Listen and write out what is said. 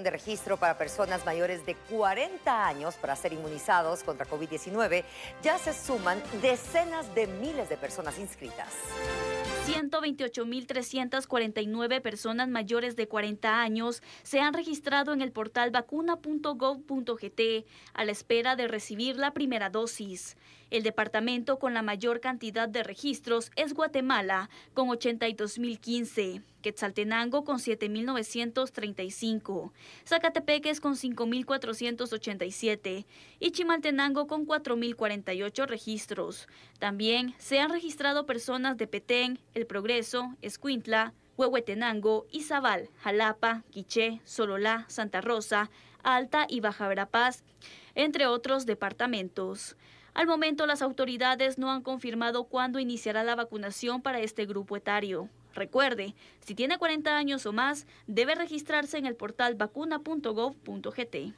de registro para personas mayores de 40 años para ser inmunizados contra COVID-19, ya se suman decenas de miles de personas inscritas. 128.349 personas mayores de 40 años se han registrado en el portal vacuna.gov.gt a la espera de recibir la primera dosis. El departamento con la mayor cantidad de registros es Guatemala, con 82.015. Quetzaltenango con 7.935, Zacatepeques con 5.487 y Chimaltenango con 4.048 registros. También se han registrado personas de Petén, El Progreso, Escuintla, Huehuetenango, Izabal, Jalapa, Quiché, Sololá, Santa Rosa, Alta y Baja Verapaz, entre otros departamentos. Al momento, las autoridades no han confirmado cuándo iniciará la vacunación para este grupo etario. Recuerde, si tiene 40 años o más, debe registrarse en el portal vacuna.gov.gt.